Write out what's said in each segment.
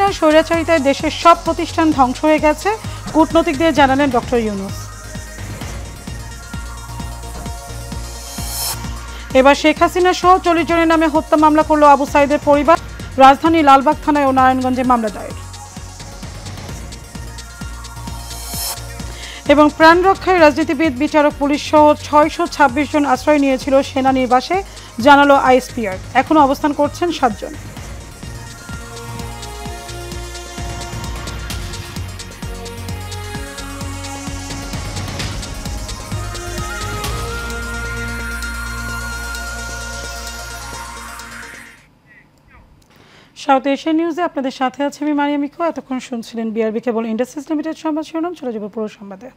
হাসিনা স্বৈরাচারিতায় দেশের সব প্রতিষ্ঠান ধ্বংস হয়ে গেছে কূটনৈতিক দিয়ে জানালেন ডক্টর ইউনুস এবার শেখ হাসিনা সহ চল্লিশ জনের নামে হত্যা মামলা করল আবু সাইদের পরিবার রাজধানী লালবাগ থানায় ও নারায়ণগঞ্জে মামলা দায়ের এবং প্রাণ রক্ষায় রাজনীতিবিদ বিচারক পুলিশ সহ ছয়শো জন আশ্রয় নিয়েছিল সেনা নির্বাসে জানালো আইএসপিআর এখন অবস্থান করছেন সাতজন সাউথ এশিয়া নিউজে আপনাদের সাথে আছে আমি মারিয়া মিকো এতক্ষণ শুনছিলেন বিআরবি কেবল ইন্ডাস্ট্রিজ লিমিটেড সংবাদ শিরোনাম চলে যাব পুরো সংবাদে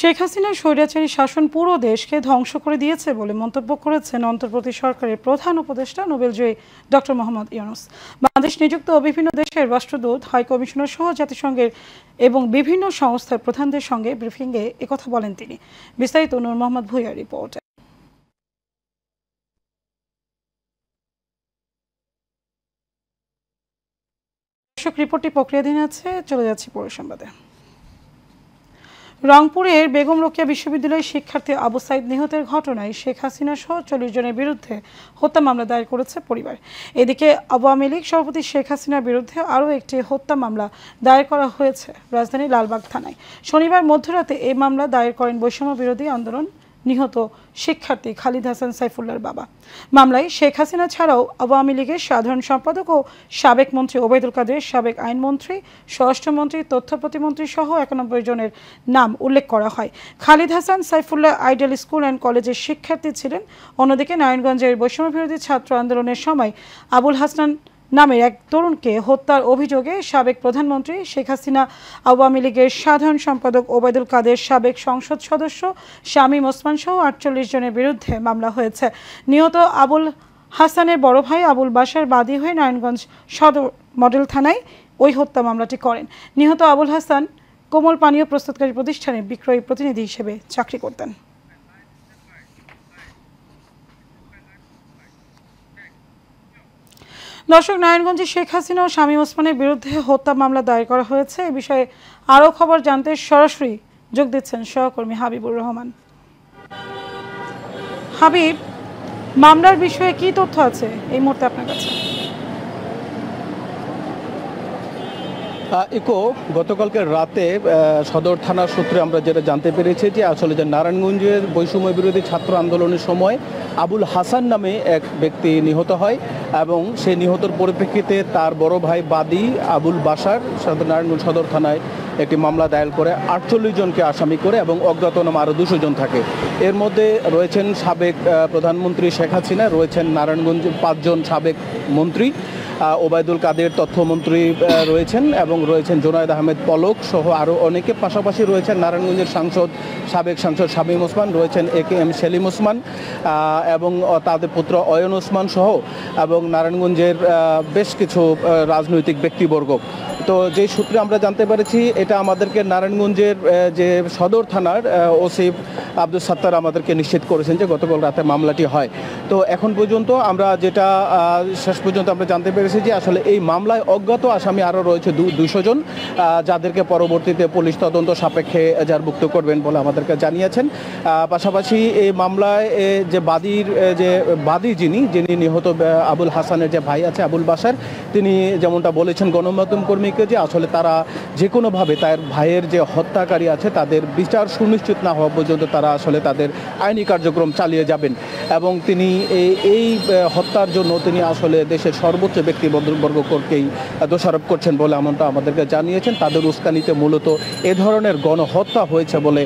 শেখ হাসিনার স্বৈরাচারী শাসন পুরো দেশকে ধ্বংস করে দিয়েছে বলে মন্তব্য করেছেন অন্তর্বর্তী সরকারের প্রধান উপদেষ্টা নোবেলজয়ী ডক্টর মোহাম্মদ ইউনুস বাংলাদেশ নিযুক্ত বিভিন্ন দেশের রাষ্ট্রদূত হাই কমিশনার সহ জাতিসংঘের এবং বিভিন্ন সংস্থার প্রধানদের সঙ্গে ব্রিফিংয়ে একথা বলেন তিনি বিস্তারিত নূর মোহাম্মদ ভুইয়ার রিপোর্ট দর্শক রিপোর্টটি প্রক্রিয়াধীন আছে চলে যাচ্ছি পরিসংবাদে রংপুরের বেগম রোকেয়া বিশ্ববিদ্যালয়ের শিক্ষার্থী আবু সাইদ নিহতের ঘটনায় শেখ হাসিনা সহ চল্লিশ জনের বিরুদ্ধে হত্যা মামলা দায়ের করেছে পরিবার এদিকে আওয়ামী লীগ সভাপতি শেখ হাসিনার বিরুদ্ধে আরও একটি হত্যা মামলা দায়ের করা হয়েছে রাজধানী লালবাগ থানায় শনিবার মধ্যরাতে এই মামলা দায়ের করেন বৈষম্য বিরোধী আন্দোলন নিহত শিক্ষার্থী খালিদ হাসান সাইফুল্লার বাবা মামলায় শেখ হাসিনা ছাড়াও আওয়ামী লীগের সাধারণ সম্পাদক ও সাবেক মন্ত্রী ওবায়দুল কাদের সাবেক আইনমন্ত্রী স্বরাষ্ট্রমন্ত্রী তথ্য প্রতিমন্ত্রী সহ একানব্বই জনের নাম উল্লেখ করা হয় Khalid Hasan Saifullah ideal school and কলেজের শিক্ষার্থী ছিলেন অন্যদিকে নারায়ণগঞ্জের বৈষম্য বিরোধী ছাত্র আন্দোলনের সময় আবুল হাসান নামের এক তরুণকে হত্যার অভিযোগে সাবেক প্রধানমন্ত্রী শেখ হাসিনা আওয়ামী লীগের সাধারণ সম্পাদক ওবায়দুল কাদের সাবেক সংসদ সদস্য শামীম ওসমান সহ আটচল্লিশ জনের বিরুদ্ধে মামলা হয়েছে নিহত আবুল হাসানের বড় ভাই আবুল বাসার বাদী হয়ে নারায়ণগঞ্জ সদর মডেল থানায় ওই হত্যা মামলাটি করেন নিহত আবুল হাসান কোমল পানীয় প্রস্তুতকারী প্রতিষ্ঠানে বিক্রয়ী প্রতিনিধি হিসেবে চাকরি করতেন দর্শক নারায়ণগঞ্জে শেখ হাসিনা ও শামীম ওসমানের বিরুদ্ধে হত্যা মামলা দায়ের করা হয়েছে এ বিষয়ে আরও খবর জানতে সরাসরি যোগ দিচ্ছেন সহকর্মী হাবিবুর রহমান হাবিব মামলার বিষয়ে কি তথ্য আছে এই মুহূর্তে আপনার কাছে ইকো গতকালকে রাতে সদর থানার সূত্রে আমরা যেটা জানতে পেরেছি যে আসলে যে নারায়ণগঞ্জের বৈষম্য বিরোধী ছাত্র আন্দোলনের সময় আবুল হাসান নামে এক ব্যক্তি নিহত হয় এবং সেই নিহতর পরিপ্রেক্ষিতে তার বড় ভাই বাদী আবুল বাসার নারায়ণগঞ্জ সদর থানায় একটি মামলা দায়ের করে আটচল্লিশ জনকে আসামি করে এবং অজ্ঞাতনাম আরও দুশো জন থাকে এর মধ্যে রয়েছেন সাবেক প্রধানমন্ত্রী শেখ হাসিনা রয়েছেন নারায়ণগঞ্জ পাঁচজন সাবেক মন্ত্রী ওবায়দুল কাদের তথ্যমন্ত্রী রয়েছেন এবং রয়েছেন জোনায়দ আহমেদ পলক সহ আরও অনেকে পাশাপাশি রয়েছেন নারায়ণগঞ্জের সাংসদ সাবেক সাংসদ শামীম ওসমান রয়েছেন A K M Selim Osman এবং তাদের পুত্র অয়ন ওসমান সহ এবং নারায়ণগঞ্জের বেশ কিছু রাজনৈতিক ব্যক্তিবর্গ তো যে সূত্রে আমরা জানতে পেরেছি এটা আমাদেরকে নারায়ণগঞ্জের যে সদর থানার ওসিফ আব্দুল সাত্তার আমাদেরকে নিশ্চিত করেছেন যে গতকাল রাতে মামলাটি হয় তো এখন পর্যন্ত আমরা যেটা শেষ পর্যন্ত আমরা জানতে পেরেছি করেছে যে আসলে এই মামলায় অজ্ঞাত আসামি আরও রয়েছে দুশো জন যাদেরকে পরবর্তীতে পুলিশ তদন্ত সাপেক্ষে যারভুক্ত করবেন বলে আমাদেরকে জানিয়েছেন পাশাপাশি এই মামলায় যে বাদীর যে বাদী যিনি যিনি নিহত আবুল হাসানের যে ভাই আছে আবুল বাসার তিনি যেমনটা বলেছেন গণমাধ্যম কর্মীকে যে আসলে তারা যে কোনোভাবে তার ভাইয়ের যে হত্যাকারী আছে তাদের বিচার সুনিশ্চিত না হওয়া পর্যন্ত তারা আসলে তাদের আইনি কার্যক্রম চালিয়ে যাবেন এবং তিনি এই হত্যার জন্য তিনি আসলে দেশের সর্বোচ্চ ব্যক্তি ব্যক্তিবর্গকেই দোষারোপ করছেন বলে এমনটা আমাদেরকে জানিয়েছেন তাদের উস্কানিতে মূলত এ ধরনের গণহত্যা হয়েছে বলে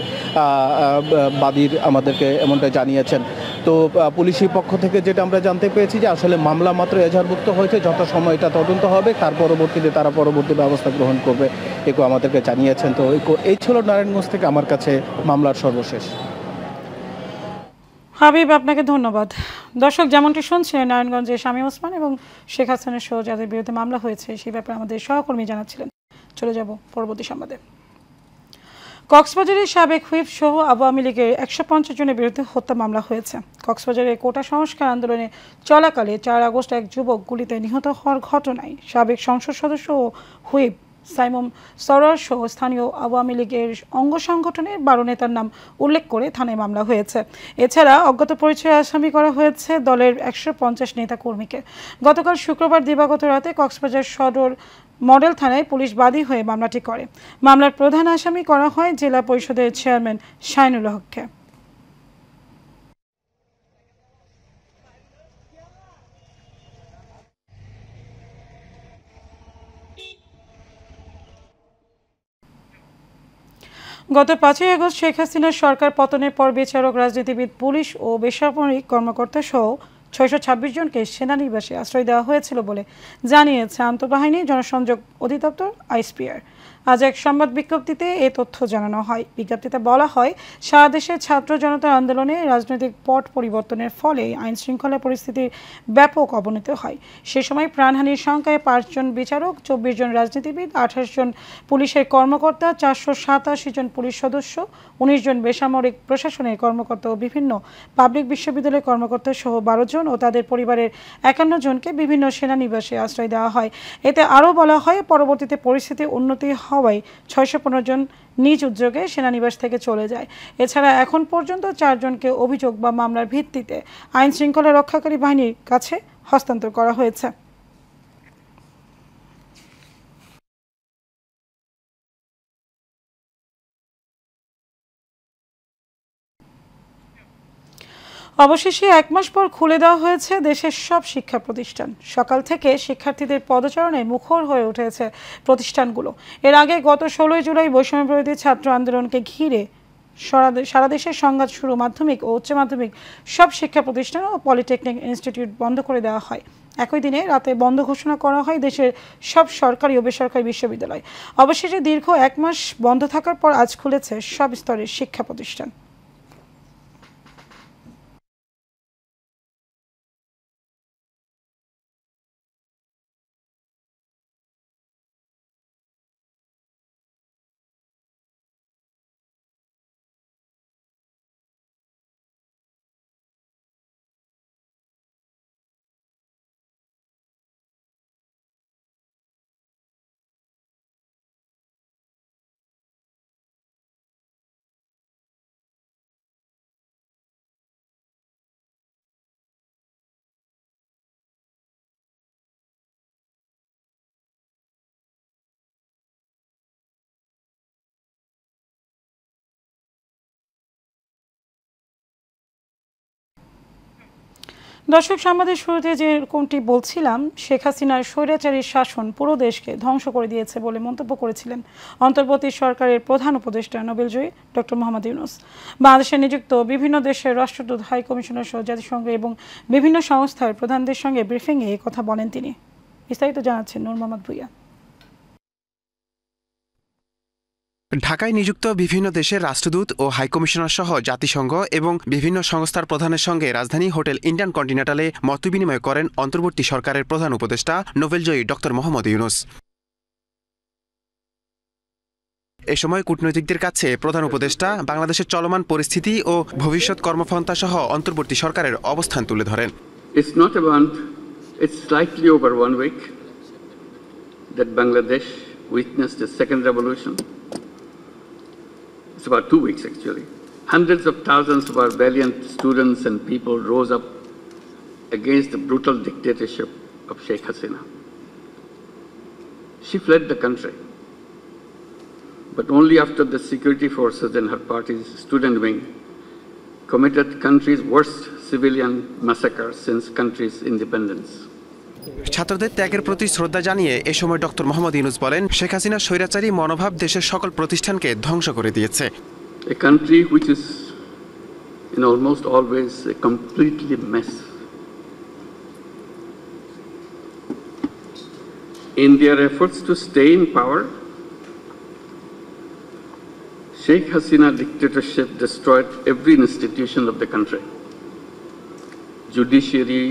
বাদীর আমাদেরকে এমনটা জানিয়েছেন তো পুলিশের পক্ষ থেকে যেটা আমরা জানতে পেরেছি যে আসলে মামলা মাত্র এজাহারভুক্ত হয়েছে যত সময় এটা তদন্ত হবে তার পরবর্তীতে তারা পরবর্তী ব্যবস্থা গ্রহণ করবে একু আমাদেরকে জানিয়েছেন তো এই ছিল নারায়ণগঞ্জ থেকে আমার কাছে মামলার সর্বশেষ হাবিব আপনাকে ধন্যবাদ দর্শক যেমনটি শুনছিলেন নারায়ণগঞ্জে শামীম ওসমান এবং শেখ হাসানের সহ যাদের বিরুদ্ধে মামলা হয়েছে সেই ব্যাপারে আমাদের সহকর্মী জানাচ্ছিলেন চলে যাব পরবর্তী সংবাদে কক্সবাজারের সাবেক হুইপ সহ আওয়ামী লীগের একশো পঞ্চাশ জনের বিরুদ্ধে হত্যা মামলা হয়েছে কক্সবাজারের কোটা সংস্কার আন্দোলনে চলাকালে চার আগস্ট এক যুবক গুলিতে নিহত হওয়ার ঘটনায় সাবেক সংসদ সদস্য ও হুইপ সাইমম সরার সহ স্থানীয় আওয়ামী লীগের অঙ্গ সংগঠনের বারো নেতার নাম উল্লেখ করে থানায় মামলা হয়েছে এছাড়া অজ্ঞাত পরিচয় আসামি করা হয়েছে দলের একশো পঞ্চাশ নেতা কর্মীকে গতকাল শুক্রবার দিবাগত রাতে কক্সবাজার সদর মডেল থানায় পুলিশ বাদী হয়ে মামলাটি করে মামলার প্রধান আসামি করা হয় জেলা পরিষদের চেয়ারম্যান শাইনুল হককে গত পাঁচই আগস্ট শেখ হাসিনার সরকার পতনের পর বিচারক রাজনীতিবিদ পুলিশ ও বেসামরিক কর্মকর্তা সহ ছয়শো ছাব্বিশ জনকে সেনানিবাসে আশ্রয় দেওয়া হয়েছিল বলে জানিয়েছে আন্তঃবাহিনী জনসংযোগ অধিদপ্তর আইসপিআর আজ এক সংবাদ বিজ্ঞপ্তিতে এ তথ্য জানানো হয় বিজ্ঞপ্তিতে বলা হয় সারা দেশের ছাত্র জনতার আন্দোলনে রাজনৈতিক পট পরিবর্তনের ফলে আইন শৃঙ্খলা পরিস্থিতির ব্যাপক অবনতি হয় সে সময় প্রাণহানির সংখ্যায় পাঁচজন বিচারক চব্বিশ জন রাজনীতিবিদ আঠাশ জন পুলিশের কর্মকর্তা চারশো সাতাশি জন পুলিশ সদস্য উনিশ জন বেসামরিক প্রশাসনের কর্মকর্তা ও বিভিন্ন পাবলিক বিশ্ববিদ্যালয়ের কর্মকর্তা সহ বারো জন ও তাদের পরিবারের একান্ন জনকে বিভিন্ন সেনানিবাসে আশ্রয় দেওয়া হয় এতে আরও বলা হয় পরবর্তীতে পরিস্থিতি উন্নতি হয় হওয়ায় ছয়শো পনেরো জন নিজ উদ্যোগে সেনানিবাস থেকে চলে যায় এছাড়া এখন পর্যন্ত চারজনকে অভিযোগ বা মামলার ভিত্তিতে আইন শৃঙ্খলা রক্ষাকারী বাহিনীর কাছে হস্তান্তর করা হয়েছে অবশেষে এক মাস পর খুলে দেওয়া হয়েছে দেশের সব শিক্ষা প্রতিষ্ঠান সকাল থেকে শিক্ষার্থীদের পদচারণে মুখর হয়ে উঠেছে প্রতিষ্ঠানগুলো এর আগে গত ষোলোই জুলাই বৈষম্য বৈষম্যবিরোধী ছাত্র আন্দোলনকে ঘিরে সারা দেশের সংঘাত শুরু মাধ্যমিক ও উচ্চ মাধ্যমিক সব শিক্ষা প্রতিষ্ঠান ও পলিটেকনিক ইনস্টিটিউট বন্ধ করে দেওয়া হয় একই দিনে রাতে বন্ধ ঘোষণা করা হয় দেশের সব সরকারি ও বেসরকারি বিশ্ববিদ্যালয় অবশেষে দীর্ঘ এক মাস বন্ধ থাকার পর আজ খুলেছে সব স্তরের শিক্ষা প্রতিষ্ঠান দর্শক সাংবাদিক শুরুতে যে কোনটি বলছিলাম শেখ হাসিনার স্বৈরাচারীর শাসন পুরো দেশকে ধ্বংস করে দিয়েছে বলে মন্তব্য করেছিলেন অন্তর্বর্তী সরকারের প্রধান উপদেষ্টা নোবেলজয়ী ডক্টর মোহাম্মদ ইউনুস বাংলাদেশে নিযুক্ত বিভিন্ন দেশের রাষ্ট্রদূত হাই কমিশনার সহ জাতিসংঘ এবং বিভিন্ন সংস্থার প্রধানদের সঙ্গে ব্রিফিংয়ে কথা বলেন তিনি বিস্তারিত জানাচ্ছেন নূর মোহাম্মদ ভুইয়া ঢাকায় নিযুক্ত বিভিন্ন দেশের রাষ্ট্রদূত ও হাইকমিশনার সহ জাতিসংঘ এবং বিভিন্ন সংস্থার প্রধানের সঙ্গে রাজধানী হোটেল ইন্ডিয়ান কন্টিনেন্টালে মতবিনিময় করেন অন্তর্বর্তী সরকারের প্রধান উপদেষ্টা নোবেলজয়ী ড মোহাম্মদ ইউনুস এ সময় কূটনৈতিকদের কাছে প্রধান উপদেষ্টা বাংলাদেশের চলমান পরিস্থিতি ও ভবিষ্যৎ কর্মপন্থা সহ অন্তর্বর্তী সরকারের অবস্থান তুলে ধরেন that Bangladesh witnessed second revolution. It's about two weeks, actually. Hundreds of thousands of our valiant students and people rose up against the brutal dictatorship of Sheikh Hasina. She fled the country, but only after the security forces and her party's student wing committed country's worst civilian massacre since country's independence. ছাত্রদের ত্যাগের প্রতি শ্রদ্ধা জানিয়ে এ সময় doctor Mohammad Yunus বলেন শেখ হাসিনা স্বৈরাচারী মনোভাব দেশের সকল প্রতিষ্ঠানকে ধ্বংস করে দিয়েছে country which always completely mess. In to stay in power, Sheikh Hasina dictatorship destroyed every institution of the country. Judiciary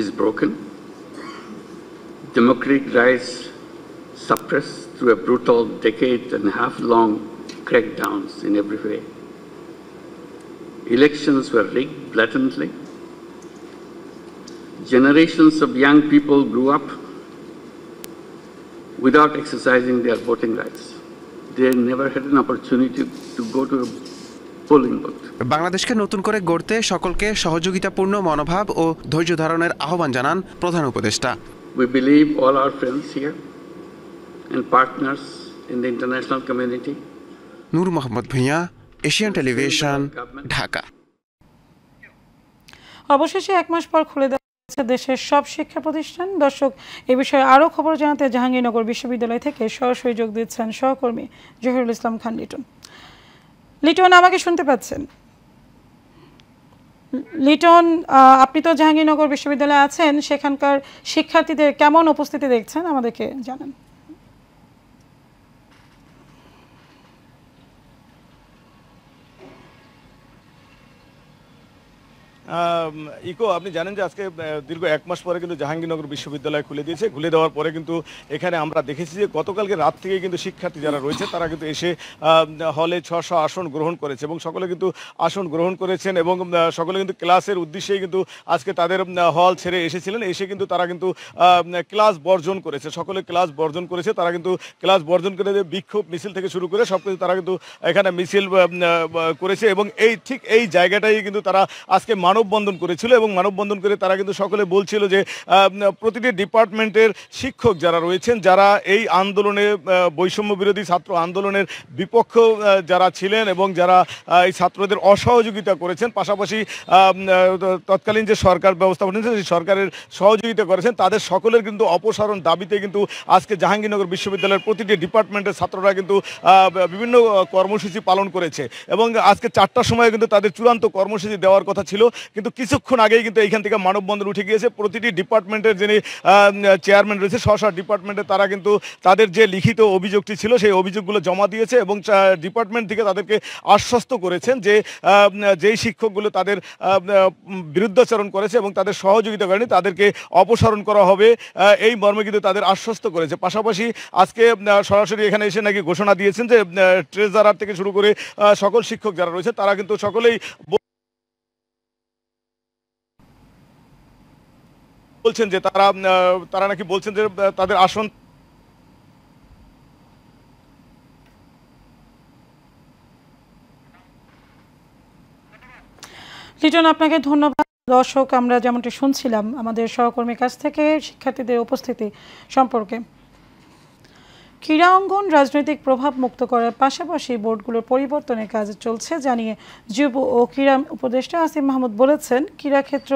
is broken. democratic rights suppressed through a brutal decade and a half long crackdowns in every way. Elections were rigged blatantly. Generations of young people grew up without exercising their voting rights. They never had an opportunity to go to a বাংলাদেশকে নতুন করে গড়তে সকলকে সহযোগিতাপূর্ণ মনোভাব ও ধৈর্য ধারণের আহ্বান জানান প্রধান উপদেষ্টা We believe all our friends here and partners in the international community. Noor Mohammad Bhuiya, Asian Television, Dhaka. অবশেষে এক মাস পর খুলে দেওয়া দেশের সব শিক্ষা প্রতিষ্ঠান দর্শক এ বিষয়ে আরও খবর জানাতে জাহাঙ্গীরনগর বিশ্ববিদ্যালয় থেকে সরাসরি যোগ দিচ্ছেন সহকর্মী জহিরুল ইসলাম খান লিটন লিটন আমাকে শুনতে পাচ্ছেন লিটন আপনি তো জাহাঙ্গীরনগর বিশ্ববিদ্যালয়ে আছেন সেখানকার শিক্ষার্থীদের কেমন উপস্থিতি দেখছেন আমাদেরকে জানান ইকো আপনি জানেন যে আজকে দীর্ঘ এক মাস পরে কিন্তু জাহাঙ্গীরনগর বিশ্ববিদ্যালয় খুলে দিয়েছে খুলে দেওয়ার পরে কিন্তু এখানে আমরা দেখেছি যে গতকালকে রাত থেকে কিন্তু শিক্ষার্থী যারা রয়েছে তারা কিন্তু এসে হলে ছশো আসন গ্রহণ করেছে এবং সকলে কিন্তু আসন গ্রহণ করেছেন এবং সকলে কিন্তু ক্লাসের উদ্দেশ্যেই কিন্তু আজকে তাদের হল ছেড়ে এসেছিলেন এসে কিন্তু তারা কিন্তু ক্লাস বর্জন করেছে সকলে ক্লাস বর্জন করেছে তারা কিন্তু ক্লাস বর্জন করে বিক্ষোভ মিছিল থেকে শুরু করে সব কিছু তারা কিন্তু এখানে মিছিল করেছে এবং এই ঠিক এই জায়গাটাই কিন্তু তারা আজকে মানব মানববন্ধন করেছিল এবং মানববন্ধন করে তারা কিন্তু সকলে বলছিল যে প্রতিটি ডিপার্টমেন্টের শিক্ষক যারা রয়েছেন যারা এই আন্দোলনে বৈষম্য বিরোধী ছাত্র আন্দোলনের বিপক্ষ যারা ছিলেন এবং যারা এই ছাত্রদের অসহযোগিতা করেছেন পাশাপাশি তৎকালীন যে সরকার ব্যবস্থাপনা সেই সরকারের সহযোগিতা করেছেন তাদের সকলের কিন্তু অপসারণ দাবিতে কিন্তু আজকে জাহাঙ্গীরনগর বিশ্ববিদ্যালয়ের প্রতিটি ডিপার্টমেন্টের ছাত্ররা কিন্তু বিভিন্ন কর্মসূচি পালন করেছে এবং আজকে চারটার সময় কিন্তু তাদের চূড়ান্ত কর্মসূচি দেওয়ার কথা ছিল কিন্তু কিছুক্ষণ আগেই কিন্তু এইখান থেকে মানববন্ধন উঠে গিয়েছে প্রতিটি ডিপার্টমেন্টের যিনি চেয়ারম্যান রয়েছে স্ব ডিপার্টমেন্টে তারা কিন্তু তাদের যে লিখিত অভিযোগটি ছিল সেই অভিযোগগুলো জমা দিয়েছে এবং ডিপার্টমেন্ট থেকে তাদেরকে আশ্বস্ত করেছেন যে যেই শিক্ষকগুলো তাদের বিরুদ্ধাচরণ করেছে এবং তাদের সহযোগিতা করেনি তাদেরকে অপসারণ করা হবে এই মর্মে কিন্তু তাদের আশ্বস্ত করেছে পাশাপাশি আজকে সরাসরি এখানে এসে নাকি ঘোষণা দিয়েছেন যে ট্রেজারার থেকে শুরু করে সকল শিক্ষক যারা রয়েছে তারা কিন্তু সকলেই বলছেন যে তারা তারা নাকি বলছেন যে তাদের আসন লিটন আপনাকে ধন্যবাদ দর্শক আমরা যেমনটি শুনছিলাম আমাদের সহকর্মীর কাছ থেকে শিক্ষার্থীদের উপস্থিতি সম্পর্কে ক্রীড়া অঙ্গন রাজনৈতিক প্রভাব মুক্ত করার পাশাপাশি বোর্ডগুলোর পরিবর্তনের কাজ চলছে জানিয়ে যুব ও ক্রীড়া উপদেষ্টা আসিম মাহমুদ বলেছেন ক্রীড়াক্ষেত্র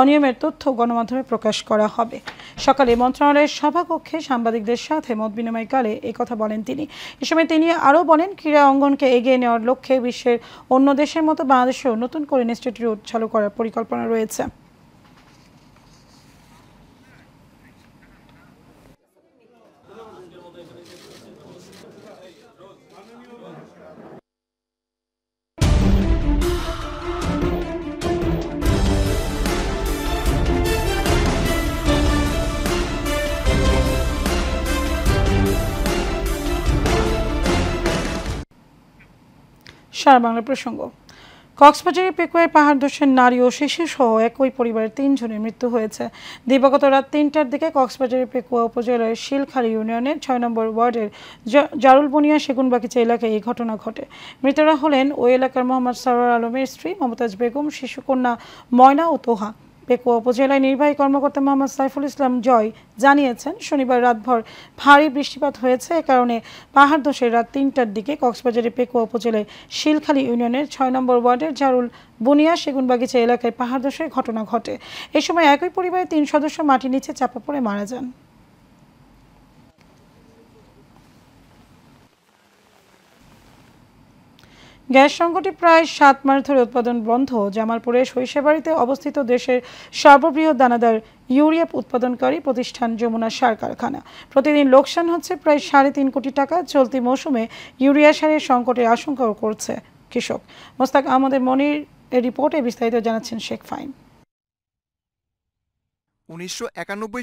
অনিয়মের তথ্য গণমাধ্যমে প্রকাশ করা হবে সকালে মন্ত্রণালয়ের সভাকক্ষে সাংবাদিকদের সাথে মত বিনিময়কালে কথা বলেন তিনি এ সময় তিনি আরও বলেন ক্রীড়া অঙ্গনকে এগিয়ে নেওয়ার লক্ষ্যে বিশ্বের অন্য দেশের মতো বাংলাদেশেও নতুন করে ইনস্টিটিউট চালু করার পরিকল্পনা রয়েছে সারা বাংলার প্রসঙ্গ কক্সবাজারের পেকুয়ায় পাহাড় ধসের নারী ও শিশুসহ একই পরিবারের তিনজনের মৃত্যু হয়েছে দিবাগত রাত তিনটার দিকে কক্সবাজারের পেকুয়া উপজেলার শিলখালী ইউনিয়নের ছয় নম্বর ওয়ার্ডের জারুল বনিয়া বাগিচা এলাকায় এই ঘটনা ঘটে মৃতরা হলেন ওই এলাকার মোহাম্মদ সারোয়ার আলমের স্ত্রী মমতাজ বেগম শিশুকন্যা ময়না ও তোহা পেকুয়া উপজেলায় নির্বাহী কর্মকর্তা মোহাম্মদ সাইফুল ইসলাম জয় জানিয়েছেন শনিবার রাতভর ভারী বৃষ্টিপাত হয়েছে এ কারণে পাহাড় দোষের রাত তিনটার দিকে কক্সবাজারের পেকুয়া উপজেলায় শিলখালী ইউনিয়নের ছয় নম্বর ওয়ার্ডের জারুল বনিয়া সেগুনবাগিচা এলাকায় পাহাড় দোষের ঘটনা ঘটে এ সময় একই পরিবারের তিন সদস্য মাটির নিচে চাপা পড়ে মারা যান গ্যাস সংকটে প্রায় সাত মাস ধরে উৎপাদন বন্ধ জামালপুরে সরিষাবাড়িতে অবস্থিত দেশের সর্ববৃহৎ দানাদার ইউরিয়া উৎপাদনকারী প্রতিষ্ঠান যমুনা সার কারখানা প্রতিদিন লোকসান হচ্ছে প্রায় সাড়ে তিন কোটি টাকা চলতি মৌসুমে ইউরিয়া সারের সংকটের আশঙ্কাও করছে কৃষক মোস্তাক আমাদের মনির রিপোর্টে বিস্তারিত জানাচ্ছেন শেখ ফাইন উনিশশো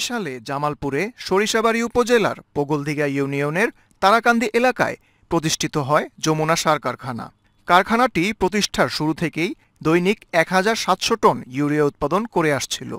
সালে জামালপুরে সরিষাবাড়ি উপজেলার পগলদিঘা ইউনিয়নের তারাকান্দি এলাকায় প্রতিষ্ঠিত হয় যমুনা সার কারখানা কারখানাটি প্রতিষ্ঠার শুরু থেকেই দৈনিক এক সাতশো টন ইউরিয়া উৎপাদন করে আসছিল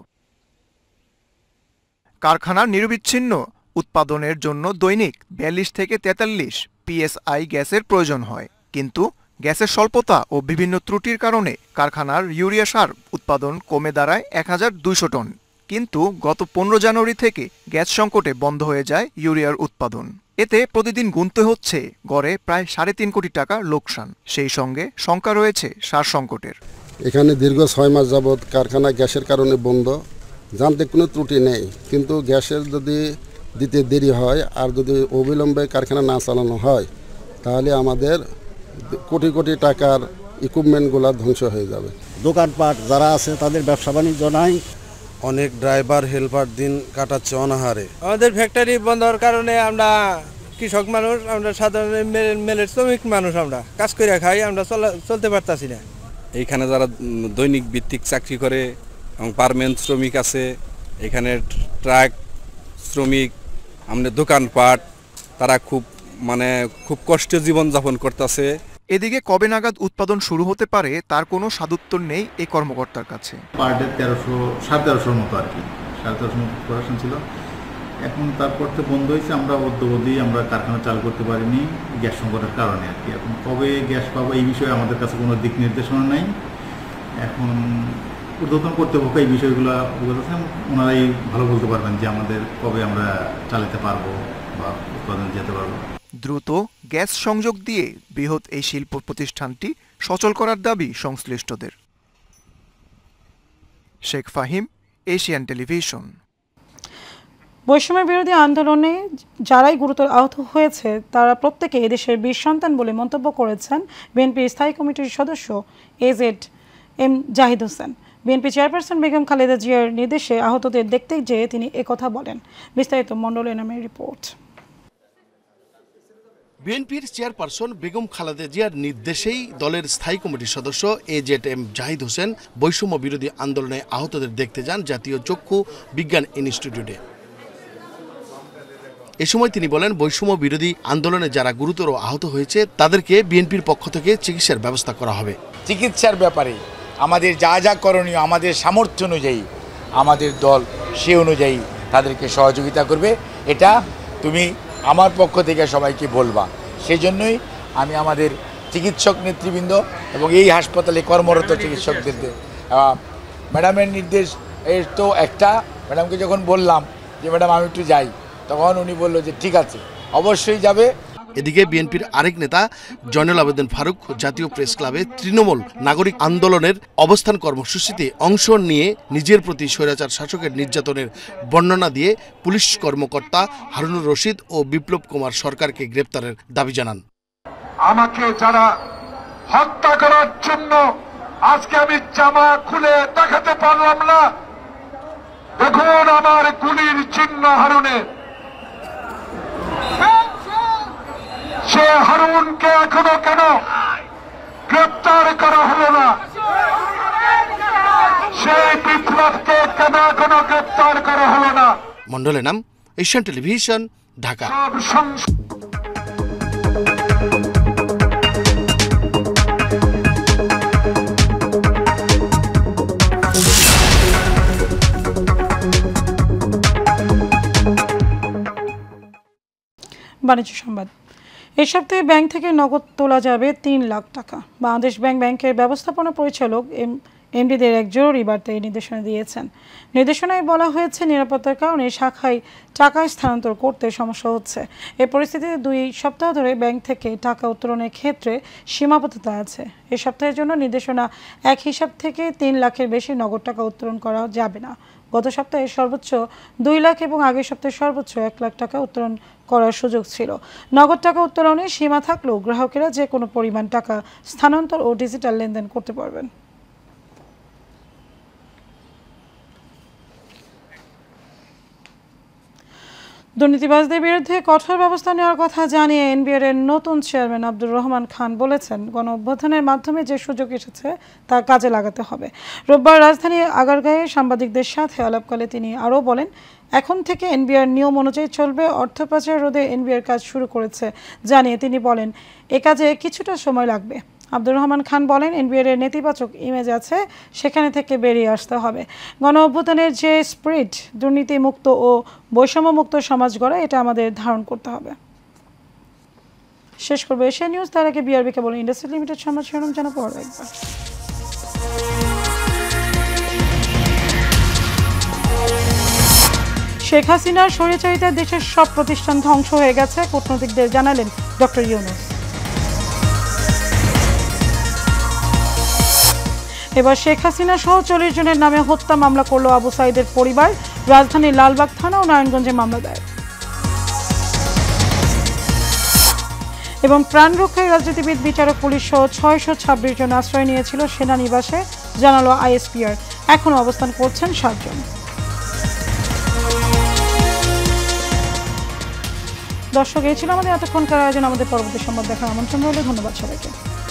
কারখানার নিরবিচ্ছিন্ন উৎপাদনের জন্য দৈনিক বিয়াল্লিশ থেকে তেতাল্লিশ পিএসআই গ্যাসের প্রয়োজন হয় কিন্তু গ্যাসের স্বল্পতা ও বিভিন্ন ত্রুটির কারণে কারখানার ইউরিয়া সার উৎপাদন কমে দাঁড়ায় এক হাজার দুইশো টন কিন্তু গত পনেরো জানুয়ারি থেকে গ্যাস সংকটে বন্ধ হয়ে যায় ইউরিয়ার উৎপাদন এতে প্রতিদিন গুনতে হচ্ছে গড়ে প্রায় সাড়ে তিন কোটি টাকা লোকসান সেই সঙ্গে শঙ্কা রয়েছে সার সংকটের এখানে দীর্ঘ ছয় মাস যাবৎ কারখানা গ্যাসের কারণে বন্ধ জানতে কোনো ত্রুটি নেই কিন্তু গ্যাসের যদি দিতে দেরি হয় আর যদি অবিলম্বে কারখানা না চালানো হয় তাহলে আমাদের কোটি কোটি টাকার ইকুইপমেন্টগুলো ধ্বংস হয়ে যাবে দোকানপাট যারা আছে তাদের ব্যবসা বাণিজ্য নাই অনেক ড্রাইভার হেল্পার দিন কাটাচ্ছে অনাহারে আমাদের ফ্যাক্টরি বন্ধর কারণে আমরা কৃষক মানুষ আমরা সাধারণ মেলের শ্রমিক মানুষ আমরা কাজ করে খাই আমরা চলতে পারতাছি না এইখানে যারা দৈনিক ভিত্তিক চাকরি করে এবং পারমেন্ট শ্রমিক আছে এখানে ট্রাক শ্রমিক আমাদের দোকানপাট তারা খুব মানে খুব কষ্টে জীবনযাপন করতেছে এদিকে কবে নাগাদ উৎপাদন শুরু হতে পারে তার কোনো সাদুত্তর নেই এই কর্মকর্তার কাছে পার ডে তেরোশো সাড়ে তেরোশোর মতো আর কি সাড়ে তেরোশোর মতো প্রোডাকশন ছিল এখন তারপর তো বন্ধ হয়েছে আমরা অদ্যবধি আমরা কারখানা চালু করতে পারিনি গ্যাস সংকটের কারণে আর কি এখন কবে গ্যাস পাবো এই বিষয়ে আমাদের কাছে কোনো দিক নির্দেশনা নেই এখন করতে কর্তৃপক্ষ এই বিষয়গুলো অবগত আছেন ওনারাই ভালো বলতে পারবেন যে আমাদের কবে আমরা চালাতে পারবো বা উৎপাদন যেতে পারবো দ্রুত গ্যাস সংযোগ দিয়ে বৃহৎ এই শিল্প প্রতিষ্ঠানটি সচল করার দাবি সংশ্লিষ্টদের শেখ ফাহিম এশিয়ান টেলিভিশন বৈষম্যের বিরোধী আন্দোলনে যারাই গুরুতর আহত হয়েছে তারা প্রত্যেকে এদেশের বীর সন্তান বলে মন্তব্য করেছেন বিএনপির স্থায়ী কমিটির সদস্য A Z M Zahid Hossain BNP chairperson Begum Khaleda জিয়ার নির্দেশে আহতদের দেখতে যেয়ে তিনি একথা বলেন বিস্তারিত মন্ডলের নামের রিপোর্ট বিএনপির চেয়ারপারসন বেগম খালেদা জিয়ার নির্দেশেই দলের স্থায়ী কমিটির সদস্য A Z M Zahid Hossain বৈষম্য বিরোধী আন্দোলনে আহতদের দেখতে যান জাতীয় চক্ষু বিজ্ঞান ইনস্টিটিউটে এ সময় তিনি বলেন বৈষম্য বিরোধী আন্দোলনে যারা গুরুতর আহত হয়েছে তাদেরকে বিএনপির পক্ষ থেকে চিকিৎসার ব্যবস্থা করা হবে চিকিৎসার ব্যাপারে আমাদের যা যা করণীয় আমাদের সামর্থ্য অনুযায়ী আমাদের দল সে অনুযায়ী তাদেরকে সহযোগিতা করবে এটা তুমি আমার পক্ষ থেকে সবাইকে বলবা সেজন্যই আমি আমাদের চিকিৎসক নেতৃবৃন্দ এবং এই হাসপাতালে কর্মরত চিকিৎসকদের ম্যাডামের নির্দেশ এর তো একটা ম্যাডামকে যখন বললাম যে ম্যাডাম আমি একটু যাই তখন উনি বলল যে ঠিক আছে অবশ্যই যাবে এদিকে বিএনপির আরেক নেতা জয়নুল আবেদিন ফারুক জাতীয় প্রেস ক্লাবে তৃণমূল নাগরিক আন্দোলনের অবস্থান কর্মসূচিতে অংশ নিয়ে নিজের প্রতি স্বৈরাচার শাসকের নির্যাতনের বর্ণনা দিয়ে পুলিশ কর্মকর্তা হারুনুর রশিদ ও বিপ্লব কুমার সরকারকে গ্রেপ্তারের দাবি জানান আমাকে যারা হত্যা করার জন্য আজকে আমি জামা খুলে দেখাতে পারলাম না দেখুন আমার গুলির চিহ্ন হারুনে সে হারুনকে এখনো কেন গ্রেপ্তার করা হল না সেই বিপ্লবকে কেন এখনো গ্রেপ্তার করা হল না মন্ডলের নাম এশিয়ান টেলিভিশন ঢাকা বাণিজ্য সংবাদ এ সপ্তাহে ব্যাংক থেকে নগদ তোলা যাবে তিন লাখ টাকা বাংলাদেশ ব্যাংক ব্যাংকের ব্যবস্থাপনা পরিচালক এম এমডিদের এক জরুরি বার্তায় নির্দেশনা দিয়েছেন নির্দেশনায় বলা হয়েছে নিরাপত্তার কারণে শাখায় টাকা স্থানান্তর করতে সমস্যা হচ্ছে এ পরিস্থিতিতে দুই সপ্তাহ ধরে ব্যাংক থেকে টাকা উত্তোলনের ক্ষেত্রে সীমাবদ্ধতা আছে এ সপ্তাহের জন্য নির্দেশনা এক হিসাব থেকে তিন লাখের বেশি নগদ টাকা উত্তোলন করা যাবে না গত সপ্তাহে সর্বোচ্চ দুই লাখ এবং আগের সপ্তাহে সর্বোচ্চ এক লাখ টাকা উত্তোলন করার সুযোগ ছিল নগদ টাকা উত্তোলনের সীমা থাকলেও গ্রাহকেরা যে কোনো পরিমাণ টাকা স্থানান্তর ও ডিজিটাল লেনদেন করতে পারবেন দুর্নীতিবাজদের বিরুদ্ধে কঠোর ব্যবস্থা নেওয়ার কথা জানিয়ে এনবিআর এর নতুন চেয়ারম্যান আব্দুর রহমান খান বলেছেন গণ অভ্যর্থনের মাধ্যমে যে সুযোগ এসেছে তা কাজে লাগাতে হবে রোববার রাজধানী আগারগাঁয়ে সাংবাদিকদের সাথে আলাপকালে তিনি আরও বলেন এখন থেকে এনবিআর নিয়ম অনুযায়ী চলবে অর্থ পাচার রোধে এনবিআর কাজ শুরু করেছে জানিয়ে তিনি বলেন এ কাজে কিছুটা সময় লাগবে আব্দুর রহমান খান বলেন এনবিআর এর নেতিবাচক ইমেজ আছে সেখানে থেকে বেরিয়ে আসতে হবে গণ অভ্যুত্থানের যে স্প্রিট দুর্নীতিমুক্ত ও বৈষম্যমুক্ত সমাজ গড়া এটা আমাদের ধারণ করতে হবে শেষ করবো এশিয়া নিউজ তার আগে বিআরবি কেবল ইন্ডাস্ট্রি লিমিটেড সমাজ শিরোনাম জানাবো আরও একবার শেখ হাসিনার স্বৈরাচারিতায় দেশের সব প্রতিষ্ঠান ধ্বংস হয়ে গেছে কূটনৈতিকদের জানালেন ডক্টর ইউনুস এবার শেখ হাসিনা সহ চল্লিশ জনের নামে হত্যা মামলা করল আবু সাইদের পরিবার রাজধানীর লালবাগ থানা ও নারায়ণগঞ্জে মামলা দেয় এবং প্রাণ রক্ষায় রাজনীতিবিদ বিচারক পুলিশ সহ ছয়শো ছাব্বিশ জন আশ্রয় নিয়েছিল সেনানিবাসে জানালো আইএসপিআর এখনও অবস্থান করছেন সাতজন দর্শক এই ছিল আমাদের এতক্ষণকার আয়োজন আমাদের পরবর্তী সংবাদ দেখার আমন্ত্রণ রইল ধন্যবাদ সবাইকে